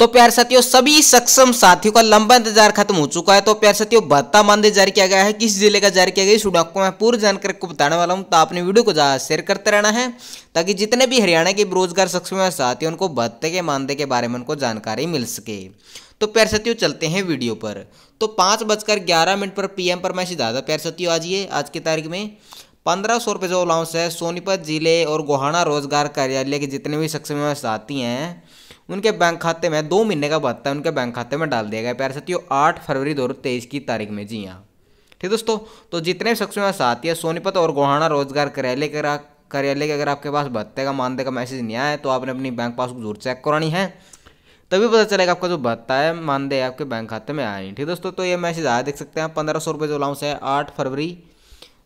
तो प्यार साथियों सभी सक्षम साथियों का लंबा इंतजार खत्म हो चुका है तो प्यार साथियों भत्ता मानदेय जारी किया गया है किस जिले का जारी किया गया इस वीडियो को मैं पूरी जानकारी को बताने वाला हूं तो आपने वीडियो को ज़्यादा शेयर करते रहना है ताकि जितने भी हरियाणा के बेरोजगार सक्षम साथियों उनको भत्ते के मानदेय के बारे में उनको जानकारी मिल सके तो प्यार साथियों चलते हैं वीडियो पर तो पाँच बजकर ग्यारह मिनट पर पीएम पर मैं आता प्यार साथियों आज ये आज की तारीख में पंद्रह सौ रुपये जो अलाउंस है सोनीपत जिले और गोहाना रोजगार कार्यालय के जितने भी सक्षम साथी हैं उनके बैंक खाते में दो महीने का भत्ता उनके बैंक खाते में डाल दिया गया प्यारे साथियों आठ फरवरी दो की तारीख में जी हाँ ठीक दोस्तों तो जितने शख्सों में साथ या सोनीपत और गोहाना रोजगार कार्यालय के कार्यालय के अगर आपके पास भत्ते का मानदेय का मैसेज नहीं आया तो आपने अपनी बैंक पासबुक जरूर चेक करानी है तभी पता चलेगा आपका जो भत्ता है मानदेय आपके बैंक खाते में आया नहीं ठीक दोस्तों तो ये मैसेज आया देख सकते हैं पंद्रह सौ रुपये जो अलाउंस है आठ फरवरी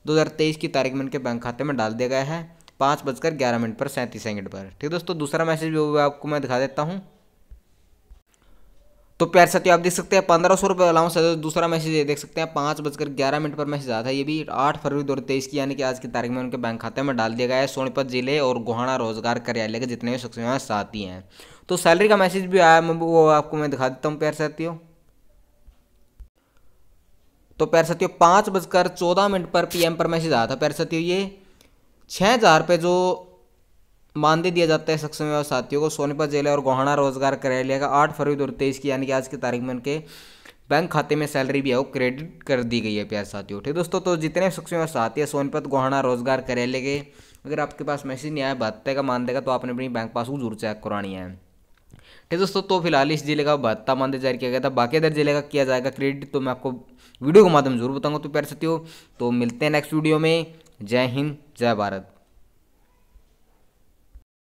2023 की तारीख में इनके बैंक खाते में डाल दिया गया है पाँच बजकर ग्यारह मिनट पर सैंतीस सेकंड पर ठीक दोस्तों दूसरा मैसेज भी हुआ आपको मैं दिखा देता हूँ तो प्यार साथियों आप देख सकते हैं पंद्रह सौ रुपये अलाउंस है तो दूसरा मैसेज ये देख सकते हैं पाँच बजकर ग्यारह मिनट पर मैसेज आया था ये भी आठ फरवरी दो तेईस की यानी कि आज की तारीख में उनके बैंक खाते में डाल दिया गया है सोनीपत जिले और गोहाना रोजगार कार्यालय के जितने भी शख्स सक्सेस साथी हैं तो सैलरी का मैसेज भी आया मैं वो आपको मैं दिखा देता हूँ प्यार साथियों तो प्यार साथियों पाँच बजकर चौदह मिनट पर पीएम पर मैसेज आया था प्यार साथियों ये छः हज़ार रुपये जो मानदेय दिया जाता है सक्षम व्यवसाय साथियों को सोनीपत जिले और गोहाना रोजगार कार्यालय का आठ फरवरी दो हज़ार तेईस की यानी कि आज की तारीख में उनके बैंक खाते में सैलरी भी है वो क्रेडिट कर दी गई है प्यार साथियों ठीक दोस्तों तो जितने सक्षम व्यवसाय साथी है सोनीपत गोहाना रोजगार कार्यालय के अगर आपके पास मैसेज नहीं आया भत्ते का मान देगा तो आपने अपनी बैंक पासबुक जरूर चेक करानी है ठीक दोस्तों तो फिलहाल इस जिले का भत्ता मानदेय जारी किया गया था बाकी अदर जिले का किया जाएगा क्रेडिट तो मैं आपको वीडियो के माध्यम जरूर बताऊंगा तो प्यार साथियों तो मिलते हैं नेक्स्ट वीडियो में जय हिंद जय भारत